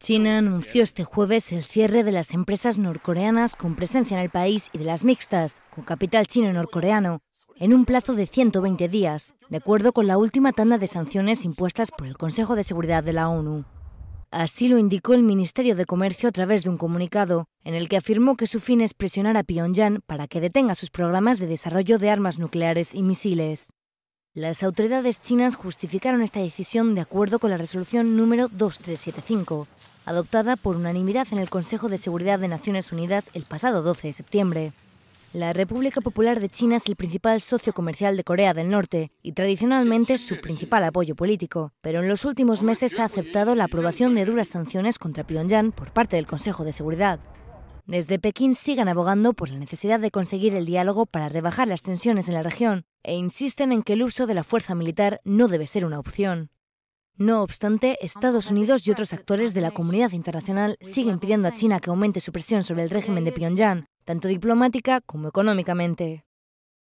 China anunció este jueves el cierre de las empresas norcoreanas con presencia en el país y de las mixtas, con capital chino y norcoreano, en un plazo de 120 días, de acuerdo con la última tanda de sanciones impuestas por el Consejo de Seguridad de la ONU. Así lo indicó el Ministerio de Comercio a través de un comunicado, en el que afirmó que su fin es presionar a Pyongyang para que detenga sus programas de desarrollo de armas nucleares y misiles. Las autoridades chinas justificaron esta decisión de acuerdo con la resolución número 2375 adoptada por unanimidad en el Consejo de Seguridad de Naciones Unidas el pasado 12 de septiembre. La República Popular de China es el principal socio comercial de Corea del Norte y tradicionalmente su principal apoyo político, pero en los últimos meses ha aceptado la aprobación de duras sanciones contra Pyongyang por parte del Consejo de Seguridad. Desde Pekín siguen abogando por la necesidad de conseguir el diálogo para rebajar las tensiones en la región e insisten en que el uso de la fuerza militar no debe ser una opción. No obstante, Estados Unidos y otros actores de la comunidad internacional siguen pidiendo a China que aumente su presión sobre el régimen de Pyongyang, tanto diplomática como económicamente.